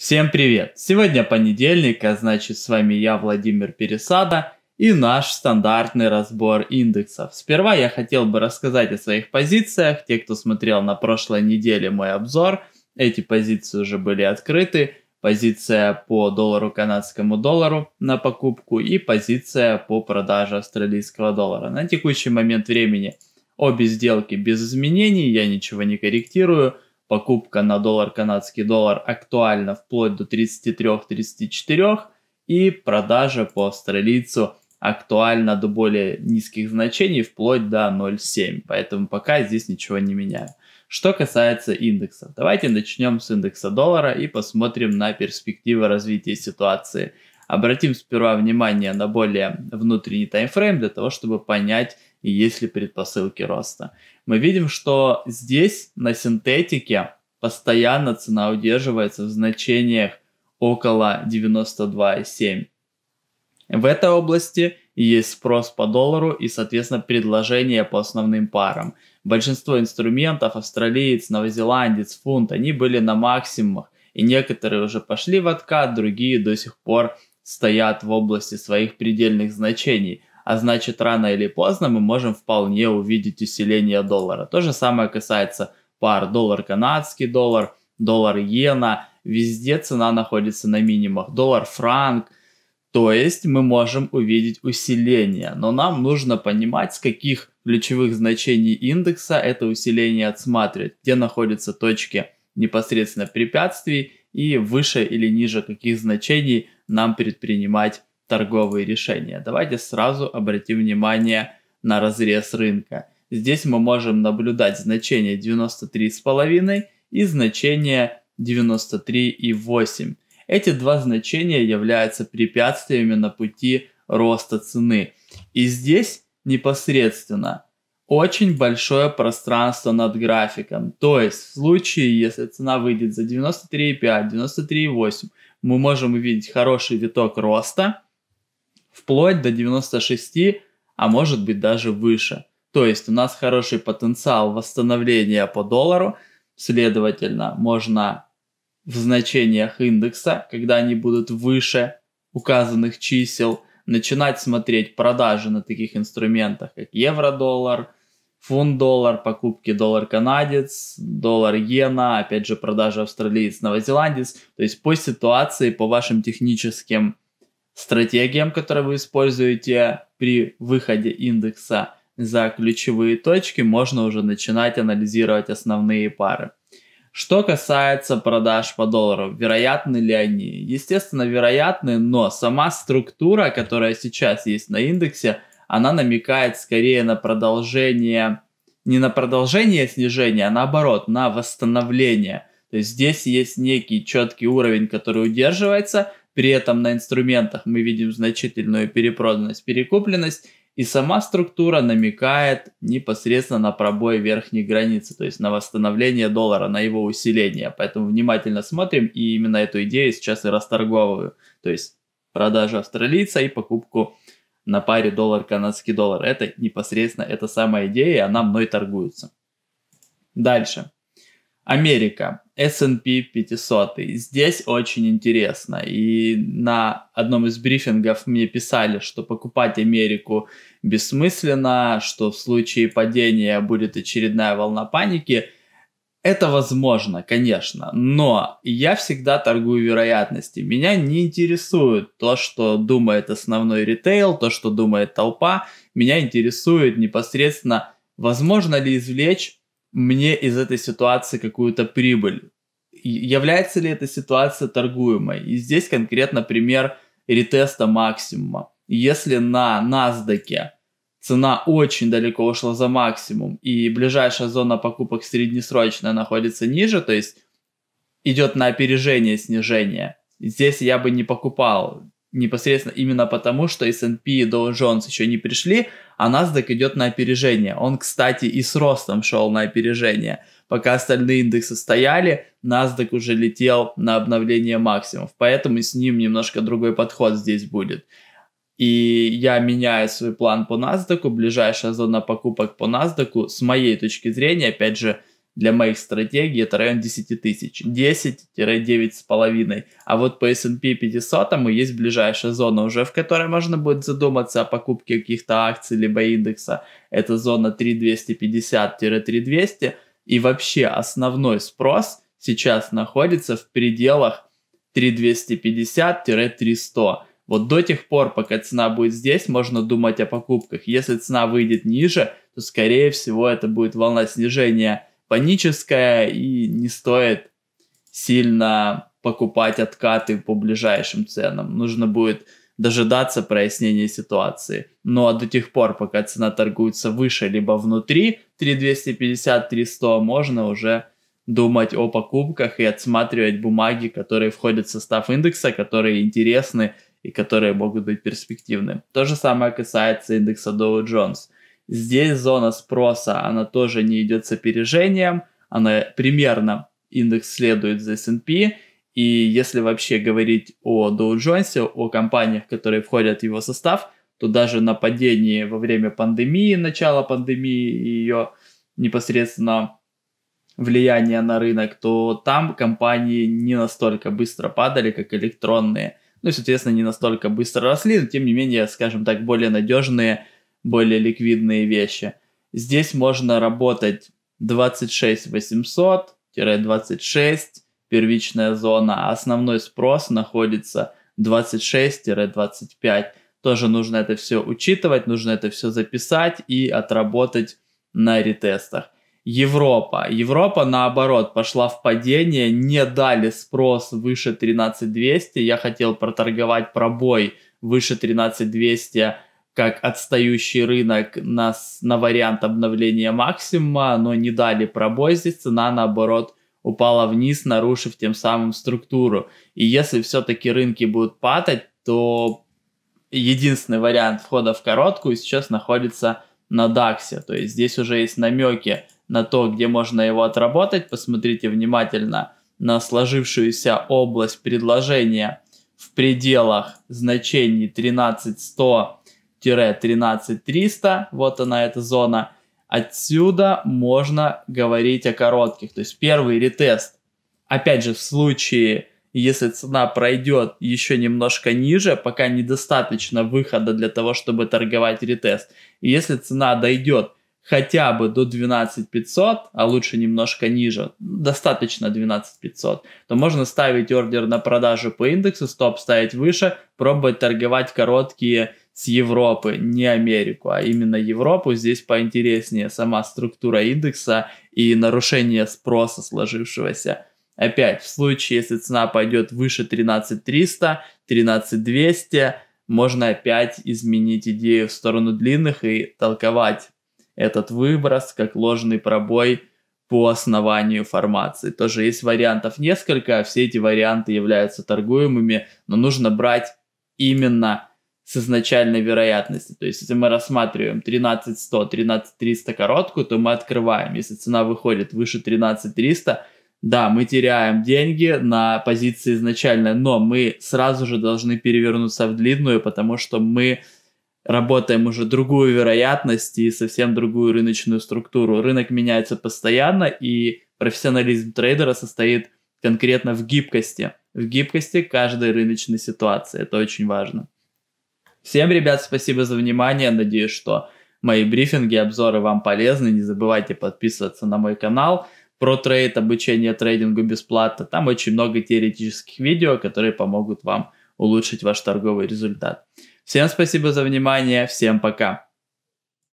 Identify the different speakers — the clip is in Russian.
Speaker 1: Всем привет! Сегодня понедельник, а значит с вами я, Владимир Пересада, и наш стандартный разбор индексов. Сперва я хотел бы рассказать о своих позициях. Те, кто смотрел на прошлой неделе мой обзор, эти позиции уже были открыты. Позиция по доллару канадскому доллару на покупку и позиция по продаже австралийского доллара. На текущий момент времени обе сделки без изменений, я ничего не корректирую – покупка на доллар канадский доллар актуальна вплоть до 33-34 и продажа по австралийцу актуальна до более низких значений вплоть до 0,7. Поэтому пока здесь ничего не меняю. Что касается индексов, давайте начнем с индекса доллара и посмотрим на перспективы развития ситуации – Обратим сперва внимание на более внутренний таймфрейм для того, чтобы понять, есть ли предпосылки роста. Мы видим, что здесь на синтетике постоянно цена удерживается в значениях около 92,7. В этой области есть спрос по доллару и, соответственно, предложение по основным парам. Большинство инструментов, австралиец, новозеландец, фунт, они были на максимумах. И некоторые уже пошли в откат, другие до сих пор стоят в области своих предельных значений, а значит рано или поздно мы можем вполне увидеть усиление доллара. То же самое касается пар доллар канадский доллар, доллар иена, везде цена находится на минимумах, доллар франк, то есть мы можем увидеть усиление, но нам нужно понимать, с каких ключевых значений индекса это усиление отсматривать, где находятся точки непосредственно препятствий и выше или ниже каких значений нам предпринимать торговые решения. Давайте сразу обратим внимание на разрез рынка. Здесь мы можем наблюдать значение 93,5 и значение 93,8. Эти два значения являются препятствиями на пути роста цены. И здесь непосредственно очень большое пространство над графиком. То есть в случае, если цена выйдет за 93,5, 93,8, мы можем увидеть хороший виток роста вплоть до 96, а может быть даже выше. То есть у нас хороший потенциал восстановления по доллару, следовательно, можно в значениях индекса, когда они будут выше указанных чисел, начинать смотреть продажи на таких инструментах, как евро-доллар – фунт-доллар, покупки доллар-канадец, доллар-иена, опять же, продажа австралиец-новозеландец. То есть по ситуации, по вашим техническим стратегиям, которые вы используете при выходе индекса за ключевые точки, можно уже начинать анализировать основные пары. Что касается продаж по доллару, вероятны ли они? Естественно, вероятны, но сама структура, которая сейчас есть на индексе – она намекает скорее на продолжение, не на продолжение снижения, а наоборот, на восстановление. То есть здесь есть некий четкий уровень, который удерживается, при этом на инструментах мы видим значительную перепроданность, перекупленность, и сама структура намекает непосредственно на пробой верхней границы, то есть на восстановление доллара, на его усиление. Поэтому внимательно смотрим, и именно эту идею сейчас и расторговываю. То есть продажа австралийца и покупку на паре доллар канадский доллар. Это непосредственно эта самая идея, и она мной торгуется. Дальше. Америка, S&P 500. Здесь очень интересно. И на одном из брифингов мне писали, что покупать Америку бессмысленно, что в случае падения будет очередная волна паники – это возможно, конечно, но я всегда торгую вероятности. Меня не интересует то, что думает основной ритейл, то, что думает толпа. Меня интересует непосредственно, возможно ли извлечь мне из этой ситуации какую-то прибыль. Является ли эта ситуация торгуемой? И здесь конкретно пример ретеста максимума. Если на NASDAQ цена очень далеко ушла за максимум, и ближайшая зона покупок среднесрочная находится ниже, то есть идет на опережение снижения. Здесь я бы не покупал непосредственно именно потому, что S&P и Dow Jones еще не пришли, а NASDAQ идет на опережение. Он, кстати, и с ростом шел на опережение. Пока остальные индексы стояли, NASDAQ уже летел на обновление максимумов, поэтому с ним немножко другой подход здесь будет. И я меняю свой план по NASDAQ, ближайшая зона покупок по NASDAQ, с моей точки зрения, опять же, для моих стратегий это район 10 тысяч, 10-9,5. А вот по S&P 500 есть ближайшая зона уже, в которой можно будет задуматься о покупке каких-то акций либо индекса. Это зона 3250-3200. И вообще основной спрос сейчас находится в пределах 3250-3100. Вот до тех пор, пока цена будет здесь, можно думать о покупках. Если цена выйдет ниже, то, скорее всего, это будет волна снижения паническая, и не стоит сильно покупать откаты по ближайшим ценам. Нужно будет дожидаться прояснения ситуации. Ну а до тех пор, пока цена торгуется выше, либо внутри 3250-3100, можно уже думать о покупках и отсматривать бумаги, которые входят в состав индекса, которые интересны и которые могут быть перспективны. То же самое касается индекса Dow Jones. Здесь зона спроса, она тоже не идет с опережением, она примерно индекс следует за S&P, и если вообще говорить о Dow Jones, о компаниях, которые входят в его состав, то даже на падении во время пандемии, начала пандемии и ее непосредственно влияние на рынок, то там компании не настолько быстро падали, как электронные ну и, соответственно, не настолько быстро росли, но, тем не менее, скажем так, более надежные, более ликвидные вещи. Здесь можно работать 26 800-26, первичная зона, а основной спрос находится 26-25. Тоже нужно это все учитывать, нужно это все записать и отработать на ретестах. Европа. Европа, наоборот, пошла в падение, не дали спрос выше 13200. Я хотел проторговать пробой выше 13200 как отстающий рынок на, на вариант обновления максимума, но не дали пробой здесь, цена наоборот упала вниз, нарушив тем самым структуру. И если все-таки рынки будут падать, то единственный вариант входа в короткую сейчас находится на DAX. То есть здесь уже есть намеки на то, где можно его отработать, посмотрите внимательно на сложившуюся область предложения в пределах значений 13100-13300, вот она эта зона, отсюда можно говорить о коротких, то есть первый ретест. Опять же, в случае, если цена пройдет еще немножко ниже, пока недостаточно выхода для того, чтобы торговать ретест. И если цена дойдет хотя бы до 12 500, а лучше немножко ниже, достаточно 12 500, то можно ставить ордер на продажу по индексу, стоп ставить выше, пробовать торговать короткие с Европы, не Америку, а именно Европу. Здесь поинтереснее сама структура индекса и нарушение спроса сложившегося. Опять, в случае, если цена пойдет выше 13300, 13200, можно опять изменить идею в сторону длинных и толковать этот выброс как ложный пробой по основанию формации. Тоже есть вариантов несколько, а все эти варианты являются торгуемыми, но нужно брать именно с изначальной вероятности То есть, если мы рассматриваем 13100, 13300 короткую, то мы открываем. Если цена выходит выше 13300, да, мы теряем деньги на позиции изначальной но мы сразу же должны перевернуться в длинную, потому что мы работаем уже другую вероятность и совсем другую рыночную структуру. Рынок меняется постоянно, и профессионализм трейдера состоит конкретно в гибкости. В гибкости каждой рыночной ситуации. Это очень важно. Всем, ребят, спасибо за внимание. Надеюсь, что мои брифинги, обзоры вам полезны. Не забывайте подписываться на мой канал. Про трейд, обучение трейдингу бесплатно. Там очень много теоретических видео, которые помогут вам улучшить ваш торговый результат. Всем спасибо за внимание, всем пока.